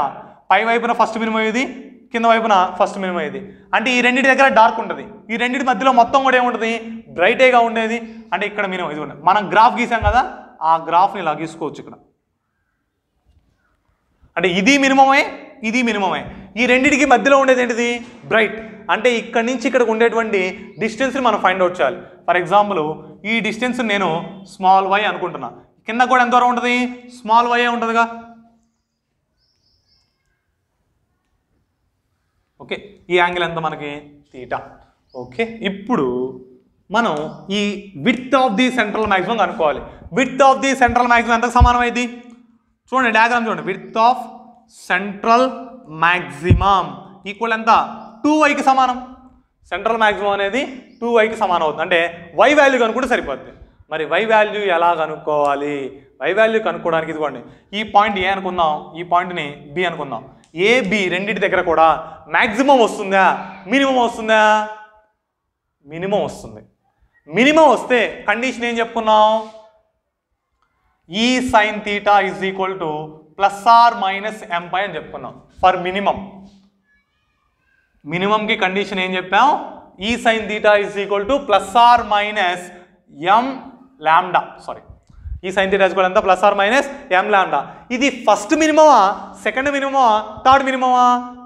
పై వైపున ఫస్ట్ మినిమం ఇది కింద వైపున ఫస్ట్ మినిమం ఇది అంటే ఈ రెండింటి దగ్గర డార్క్ ఉంటుంది ఈ రెండింటి మధ్యలో మొత్తం కూడా ఏముంటుంది బ్రైటేగా ఉండేది అంటే ఇక్కడ మినిమం ఇది ఉండేది మనం గ్రాఫ్ గీసాం కదా ఆ గ్రాఫ్ని ఇలా గీసుకోవచ్చు ఇక్కడ అంటే ఇది మినిమమే ఇది మినిమమే ఈ రెండింటికి మధ్యలో ఉండేది ఏంటిది బ్రైట్ అంటే ఇక్కడ నుంచి ఇక్కడికి ఉండేటువంటి డిస్టెన్స్ని మనం ఫైండ్ అవుట్ చేయాలి ఫర్ ఎగ్జాంపుల్ ఈ డిస్టెన్స్ నేను స్మాల్ వై అనుకుంటున్నా కింద కూడా ఎంతవరకు ఉంటుంది స్మాల్ వై ఉంటుందిగా ఓకే ఈ యాంగిల్ ఎంత మనకి తీట ఓకే ఇప్పుడు మనం ఈ width of the central maximum కనుక్కోవాలి width of the central maximum ఎంతకు అయింది చూడండి డయాగ్రామ్ చూడండి width of central maximum equal ఎంత టూ వైకి సమానం సెంట్రల్ మ్యాక్సిమం అనేది టూ వైకి సమానం అవుతుంది అంటే వై వాల్యూ కనుక్కుంటే సరిపోద్ది మరి వై వాల్యూ ఎలా కనుక్కోవాలి వై వాల్యూ కనుక్కోవడానికి ఇదిగోండి ఈ పాయింట్ ఏ అనుకుందాం ఈ పాయింట్ని బి అనుకుందాం ఏ బి రెండింటి దగ్గర కూడా మ్యాక్సిమం వస్తుందా మినిమం వస్తుందా మినిమం వస్తుంది మినిమం వస్తే కండిషన్ ఏం చెప్పుకున్నాం ఈ sine theta is equal to plus or minus m pi అని చెప్పుకున్నాం ఫర్ మినిమం మినిమంకి కండిషన్ ఏం చెప్పాం ఈ sine theta is equal to plus or minus m lambda sorry ఈ సైన్ థీటా ఈజ్ ఎంత plus or minus m lambda ఇది first మినిమమా సెకండ్ మినిమమా థర్డ్ మినిమమా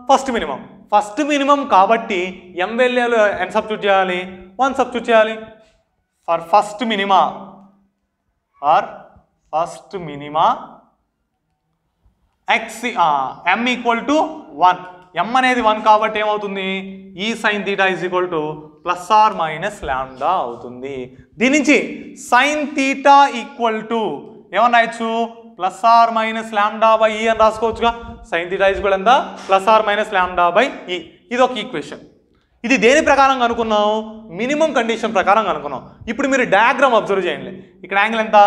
ఫస్ట్ మినిమం ఫస్ట్ మినిమం కాబట్టి ఎం వెళ్ళాలో ఎంత సబ్స్టిట్యూట్ చేయాలి వన్ సబ్స్టిట్యూట్ చేయాలి or first minima or first minima X M equal to one m అనేది వన్ కాబట్టి ఏమవుతుంది ఈ sign theta is equal to plus or minus lambda అవుతుంది దీని నుంచి సైన్ తీటా ఈక్వల్ టు రాయొచ్చు plus or minus lambda by e అని రాసుకోవచ్చుగా సైన్ తీటా ఈజ్ ఈక్వల్ ఎంత plus or minus lambda by e ఇది ఒక ఈక్వేషన్ ఇది దేని ప్రకారం కనుక్కున్నాం మినిమం కండిషన్ ప్రకారం కనుక్కున్నాం ఇప్పుడు మీరు డయాగ్రామ్ అబ్జర్వ్ చేయండి ఇక్కడ యాంగిల్ ఎంత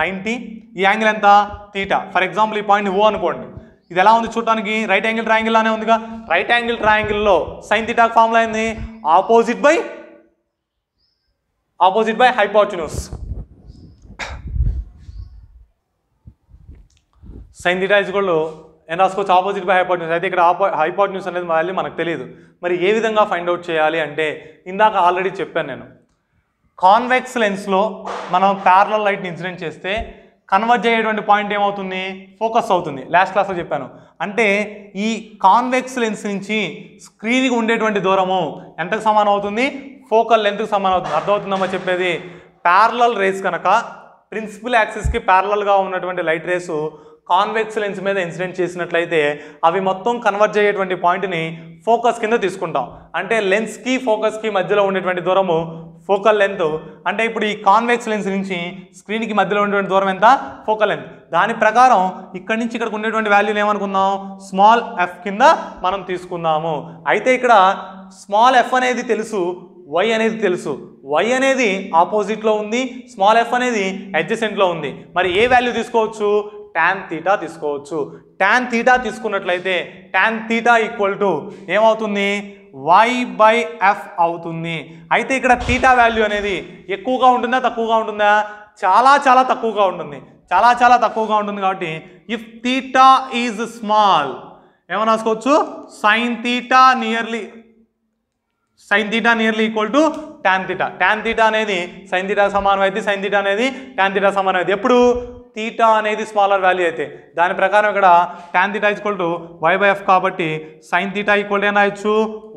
నైంటీ ఈ యాంగిల్ ఎంత తీటా ఫర్ ఎగ్జాంపుల్ ఈ పాయింట్ ఓ అనుకోండి ఇది ఎలా ఉంది చూడటానికి రైట్ యాంగిల్ ట్రయాంగిల్ లానే ఉందిగా రైట్ యాంగిల్ ట్రయాంగిల్లో సైన్ తీటా ఫార్ములా అయింది opposite by opposite by hypotenuse sine theta is ఎనాస్కోస్ ఆపోజిట్ బై న్యూస్ అయితే ఇక్కడ ఆపో న్యూస్ అనేది మళ్ళీ మనకు తెలియదు మరి ఏ విధంగా ఫైండ్ అవుట్ చేయాలి అంటే ఇందాక ఆల్రెడీ చెప్పాను నేను కాన్వెక్స్ లెన్స్లో మనం ప్యారలల్ లైట్ని ఇన్సిడెంట్ చేస్తే కన్వర్జ్ అయ్యేటువంటి పాయింట్ ఏమవుతుంది ఫోకస్ అవుతుంది లాస్ట్ క్లాస్లో చెప్పాను అంటే ఈ కాన్వెక్స్ లెన్స్ నుంచి స్క్రీన్కి ఉండేటువంటి దూరము ఎంతకు సమానం అవుతుంది ఫోకల్ లెంత్కి సమానం అవుతుంది అర్థమవుతుందమ్మా చెప్పేది ప్యారలల్ రేస్ కనుక ప్రిన్సిపల్ యాక్సిస్కి ప్యారలల్గా ఉన్నటువంటి లైట్ రేసు కాన్వెక్స్ లెన్స్ మీద ఇన్సిడెంట్ చేసినట్లయితే అవి మొత్తం కన్వర్ట్ అయ్యేటువంటి పాయింట్ని ఫోకస్ కింద తీసుకుంటాం అంటే లెన్స్కి ఫోకస్కి మధ్యలో ఉండేటువంటి దూరము ఫోకల్ లెంత్ అంటే ఇప్పుడు ఈ కాన్వెక్స్ లెన్స్ నుంచి స్క్రీన్కి మధ్యలో ఉండేటువంటి దూరం ఎంత ఫోకల్ లెంత్ దాని ప్రకారం ఇక్కడ నుంచి ఇక్కడికి ఉండేటువంటి వాల్యూని ఏమనుకుందాం స్మాల్ ఎఫ్ కింద మనం తీసుకుందాము అయితే ఇక్కడ స్మాల్ ఎఫ్ అనేది తెలుసు వై అనేది తెలుసు వై అనేది ఆపోజిట్లో ఉంది స్మాల్ ఎఫ్ అనేది అడ్జసెంట్లో ఉంది మరి ఏ వాల్యూ తీసుకోవచ్చు ట్యాన్ తీటా తీసుకోవచ్చు ట్యాన్ తీటా తీసుకున్నట్లయితే ట్యాన్ తీటా ఈక్వల్ టు ఏమవుతుంది వై బై ఎఫ్ అవుతుంది అయితే ఇక్కడ తీటా వాల్యూ అనేది ఎక్కువగా ఉంటుందా తక్కువగా ఉంటుందా చాలా చాలా తక్కువగా ఉంటుంది చాలా చాలా తక్కువగా ఉంటుంది కాబట్టి ఇఫ్ తీటా ఈజ్ స్మాల్ ఏమని రాసుకోవచ్చు sine theta nearly sine theta nearly equal to tan theta tan theta అనేది సైన్ తీటా సమానం అయితే సైన్ తీటా అనేది ట్యాన్ తీటా సమానం అయితే ఎప్పుడు తీటా అనేది స్మాలర్ వాల్యూ అయితే దాని ప్రకారం ఇక్కడ tan theta equal to y by f కాబట్టి సైన్ తీటా ఈక్వల్ ఏమైనా ఇచ్చు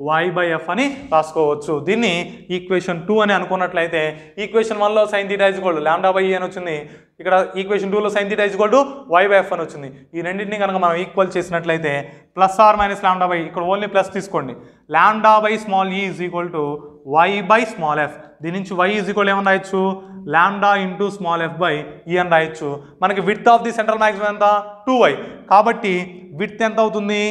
వై బై ఎఫ్ అని రాసుకోవచ్చు దీన్ని ఈక్వేషన్ టూ అని అనుకున్నట్లయితే ఈక్వేషన్ వన్లో సైన్ తీటా గోల్డ్ ల్యాండా బై అని వచ్చింది ఇక్కడ ఈక్వేషన్ టూలో సైన్ తీటా ఈజ్ గోల్డ్ వై బై ఎఫ్ అని వచ్చింది ఈ రెండింటిని కనుక మనం ఈక్వల్ చేసినట్లయితే plus or minus lambda by ఇక్కడ ఓన్లీ ప్లస్ తీసుకోండి lambda by small e is equal to y by small f దీని నుంచి వై ఈజ్ ఈక్వల్ ఏమని రాయొచ్చు lambda into small f by e e అని రాయొచ్చు మనకి width of the central maximum ఎంత టూ వై కాబట్టి విత్ ఎంత అవుతుంది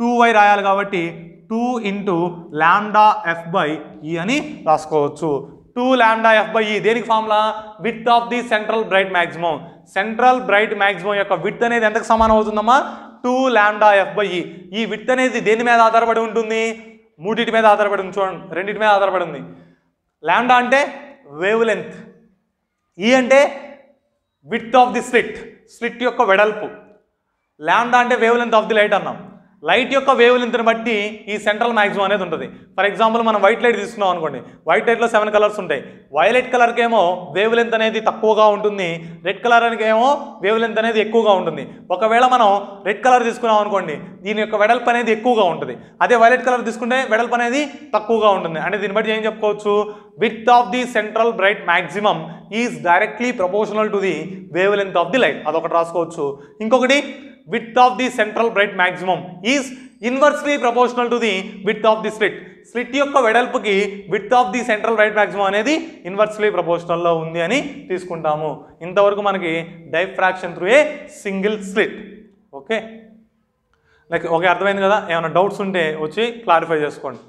టూ వై రాయాలి కాబట్టి two into lambda f by e e అని రాసుకోవచ్చు two lambda f by e e దేనికి formula width of the central bright maximum central bright maximum యొక్క విత్ అనేది ఎంతకు సమానం అవుతుందమ్మా టూ ల్యాండా ఎఫ్ బై ఈ ఈ విత్ అనేది దేని మీద ఆధారపడి ఉంటుంది మూడింటి మీద ఆధారపడి చూడండి రెండింటి మీద ఆధారపడి ఉంది ల్యాండా అంటే వేవ్ లెంత్ ఈ అంటే width of the slit slit యొక్క వెడల్పు ల్యాండా అంటే wavelength of the light అన్నాం లైట్ యొక్క వేవ్ లెంత్ని బట్టి ఈ సెంట్రల్ మ్యాక్సిమం అనేది ఉంటుంది ఫర్ ఎగ్జాంపుల్ మనం వైట్ లైట్ తీసుకున్నాం అనుకోండి వైట్ లైట్లో సెవెన్ కలర్స్ ఉంటాయి వైలెట్ కలర్కి ఏమో వేవ్ లెంత్ అనేది తక్కువగా ఉంటుంది రెడ్ కలర్ ఏమో వేవ్ లెంత్ అనేది ఎక్కువగా ఉంటుంది ఒకవేళ మనం రెడ్ కలర్ తీసుకున్నాం అనుకోండి దీని యొక్క వెడల్పు అనేది ఎక్కువగా ఉంటుంది అదే వైలెట్ కలర్ తీసుకుంటే వెడల్పు అనేది తక్కువగా ఉంటుంది అంటే దీన్ని బట్టి ఏం చెప్పుకోవచ్చు width of the central bright maximum is directly proportional to the wavelength of the light అదొకటి రాసుకోవచ్చు ఇంకొకటి width of the central bright maximum is inversely proportional to the width of the slit slit యొక్క వెడల్పుకి width of the central bright maximum అనేది inversely ప్రపోర్షనల్లో ఉంది అని తీసుకుంటాము ఇంతవరకు మనకి diffraction through a single slit okay like okay అర్థమైంది కదా ఏమైనా డౌట్స్ ఉంటే వచ్చి క్లారిఫై చేసుకోండి